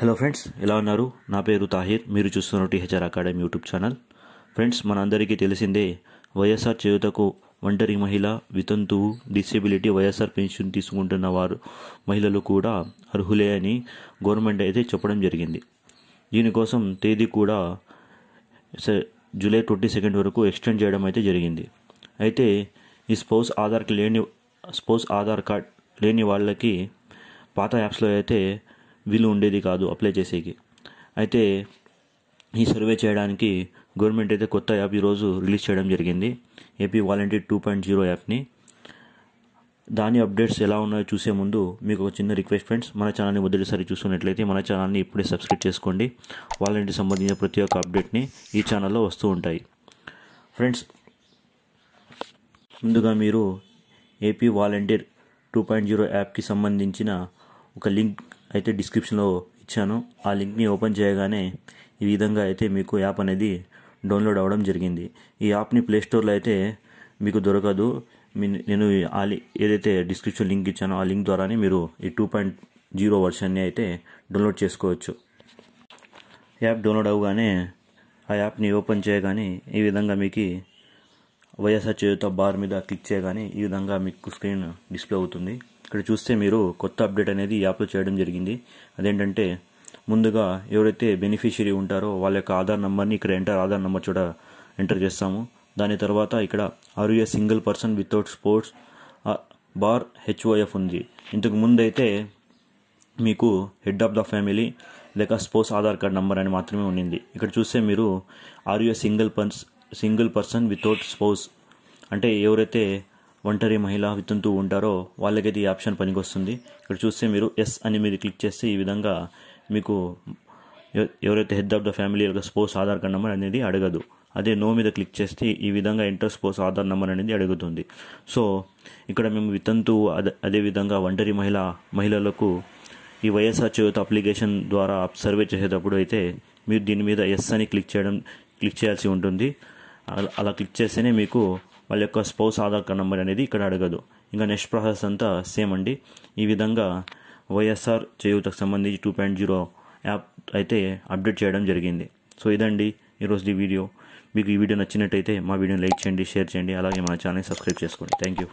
hello friends ఎలా ఉన్నారు నా పేరు తాహిర్ మీరు చూస్తున్న THR academy YouTube channel friends మనందరికీ తెలిసిందే వైఎస్ఆర్ చేయుతకు ఒంటరి మహిళ వితంతువు డిసేబిలిటీ వైఎస్ఆర్ పెన్షన్ తీసుకుంటున్న వారు మహిళలు కూడా అర్హులే అని గవర్నమెంట్ అయితే చెప్పడం జరిగింది దీనికోసం తేదీ కూడా జూలై ట్వంటీ సెకండ్ వరకు ఎక్స్టెండ్ చేయడం అయితే జరిగింది అయితే ఈ స్పౌస్ ఆధార్కి లేని స్పౌస్ ఆధార్ కార్డ్ లేని వాళ్ళకి పాత యాప్స్లో అయితే వీలు ఉండేది కాదు అప్లై చేసేకి అయితే ఈ సర్వే చేయడానికి గవర్నమెంట్ అయితే కొత్త యాప్ ఈరోజు రిలీజ్ చేయడం జరిగింది AP volunteer two point zero యాప్ని దాని అప్డేట్స్ ఎలా ఉన్నాయో చూసే ముందు మీకు ఒక చిన్న రిక్వెస్ట్ ఫ్రెండ్స్ మన ఛానల్ని మొదటిసారి చూసుకున్నట్లయితే మన ఛానల్ని ఇప్పుడే సబ్స్క్రైబ్ చేసుకోండి వాలంటీర్ సంబంధించిన ప్రతి ఒక్క అప్డేట్ని ఈ ఛానల్లో వస్తూ ఉంటాయి ఫ్రెండ్స్ ముందుగా మీరు AP volunteer two point zero యాప్కి సంబంధించిన ఒక లింక్ అయితే డిస్క్రిప్షన్లో ఇచ్చాను ఆ లింక్ని ఓపెన్ చేయగానే ఈ విధంగా అయితే మీకు యాప్ అనేది డౌన్లోడ్ అవ్వడం జరిగింది ఈ యాప్ని ప్లేస్టోర్లో అయితే మీకు దొరకదు మీ నేను ఆ ఏదైతే డిస్క్రిప్షన్ లింక్ ఇచ్చానో ఆ లింక్ ద్వారానే మీరు ఈ టూ పాయింట్ జీరో వర్షన్ని అయితే డౌన్లోడ్ చేసుకోవచ్చు యాప్ డౌన్లోడ్ అవ్వగానే ఆ యాప్ని ఓపెన్ చేయగానే ఈ విధంగా మీకు వైఎస్ఆర్ చేయుత బార్ మీద క్లిక్ చేయగానే ఈ విధంగా మీకు స్క్రీన్ డిస్ప్లే అవుతుంది ఇక్కడ చూస్తే మీరు కొత్త అప్డేట్ అనేది యాప్లో చేయడం జరిగింది అదేంటంటే ముందుగా ఎవరైతే బెనిఫిషియరీ ఉంటారో వాళ్ళ యొక్క ఆధార్ నెంబర్ని ఇక్కడ ఎంటర్ ఆధార్ నెంబర్ చూడ ఎంటర్ చేస్తాము దాని తర్వాత ఇక్కడ R A single person without spouse bar HOF ఉంది ఇంతకు ముందైతే మీకు హెడ్ ఆఫ్ ద ఫ్యామిలీ లేక స్పోర్ట్స్ ఆధార్ కార్డ్ నెంబర్ అని మాత్రమే ఉండింది ఇక్కడ చూస్తే మీరు R A single purse single person without spouse అంటే ఎవరైతే ఒంటరి మహిళ వితంతు ఉంటారో వాళ్ళకైతే ఈ ఆప్షన్ పనికొస్తుంది ఇక్కడ చూస్తే మీరు ఎస్ అని మీరు క్లిక్ చేస్తే ఈ విధంగా మీకు ఎవరైతే హెడ్ ఆఫ్ ద ఫ్యామిలీ యొక్క స్పోర్ట్స్ ఆధార్ కార్డ్ నెంబర్ అనేది అడగదు అదే నో మీద క్లిక్ చేస్తే ఈ విధంగా ఇంటర్ స్పోర్ట్స్ ఆధార్ నెంబర్ అనేది అడుగుతుంది సో ఇక్కడ మేము వితంతు అదే అదేవిధంగా ఒంటరి మహిళ మహిళలకు ఈ వైఎస్ఆర్ చేత అప్లికేషన్ ద్వారా సర్వే చేసేటప్పుడు అయితే మీరు దీని మీద ఎస్ అని క్లిక్ చేయడం క్లిక్ చేయాల్సి ఉంటుంది అలా క్లిక్ చేస్తేనే మీకు వాళ్ళ యొక్క స్పౌస్ ఆధార్ కార్డ్ నెంబర్ అనేది ఇక్కడ అడగదు ఇంకా నెక్స్ట్ ప్రాసెస్ అంతా సేమ్ అండి ఈ విధంగా వైఎస్ఆర్ చేయూతకు సంబంధించి టూ పాయింట్ జీరో యాప్ అయితే అప్డేట్ చేయడం జరిగింది సో ఇదండి ఈరోజు ఈ వీడియో మీకు ఈ వీడియో నచ్చినట్టయితే మా వీడియోని లైక్ చేయండి షేర్ చేయండి అలాగే మన ఛానల్ని సబ్స్క్రైబ్ చేసుకోండి థ్యాంక్ యూ